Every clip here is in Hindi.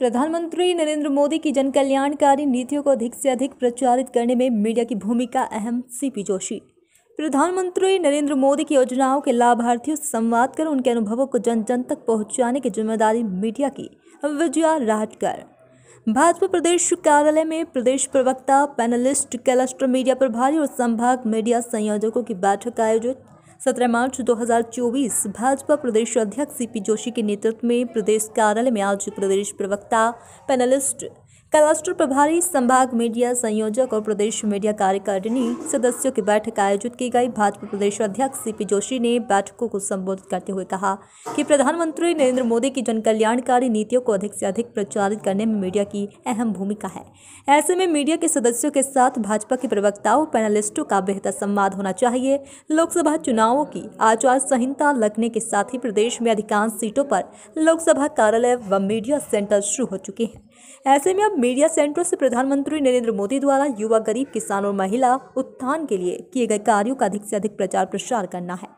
प्रधानमंत्री नरेंद्र मोदी की जनकल्याणकारी नीतियों को अधिक से अधिक प्रचारित करने में मीडिया की भूमिका अहम सीपी जोशी प्रधानमंत्री नरेंद्र मोदी की योजनाओं के लाभार्थियों से संवाद कर उनके अनुभवों को जन जन तक पहुंचाने की जिम्मेदारी मीडिया की विजया राजकर भाजपा प्रदेश कार्यालय में प्रदेश प्रवक्ता पैनलिस्ट क्लस्टर मीडिया प्रभारी और संभाग मीडिया संयोजकों की बैठक आयोजित 17 मार्च 2024 भाजपा प्रदेश अध्यक्ष सीपी जोशी के नेतृत्व में प्रदेश कार्यालय में आज प्रदेश प्रवक्ता पैनलिस्ट कलास्टर प्रभारी संभाग मीडिया संयोजक और प्रदेश मीडिया कार्यकारिणी सदस्यों की बैठक आयोजित की गई भाजपा प्रदेश अध्यक्ष सीपी जोशी ने बैठकों को संबोधित करते हुए कहा कि प्रधानमंत्री नरेंद्र मोदी की जनकल्याणकारी नीतियों को अधिक से अधिक प्रचारित करने में मीडिया की अहम भूमिका है ऐसे में मीडिया के सदस्यों के साथ भाजपा के प्रवक्ताओं पैनलिस्टों का बेहतर संवाद होना चाहिए लोकसभा चुनावों की आचार संहिता लगने के साथ ही प्रदेश में अधिकांश सीटों पर लोकसभा कार्यालय व मीडिया सेंटर शुरू हो चुके हैं ऐसे में अब मीडिया सेंटर से प्रधानमंत्री नरेंद्र मोदी द्वारा युवा गरीब किसान और महिला उत्थान के लिए किए गए कार्यों का अधिक से अधिक प्रचार प्रसार करना है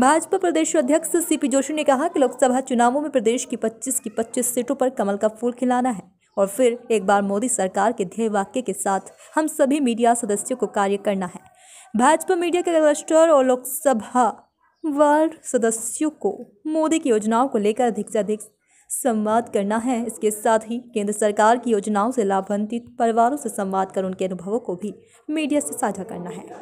भाजपा प्रदेश अध्यक्ष सीपी जोशी ने कहा कि लोकसभा चुनावों में प्रदेश की 25 की 25 सीटों पर कमल का फूल खिलाना है और फिर एक बार मोदी सरकार के ध्येय वाक्य के साथ हम सभी मीडिया सदस्यों को कार्य करना है भाजपा मीडिया के क्लस्टर और लोकसभा वार्ड सदस्यों को मोदी की योजनाओं को लेकर अधिक से अधिक संवाद करना है इसके साथ ही केंद्र सरकार की योजनाओं से लाभान्वित परिवारों से संवाद कर उनके अनुभवों को भी मीडिया से साझा करना है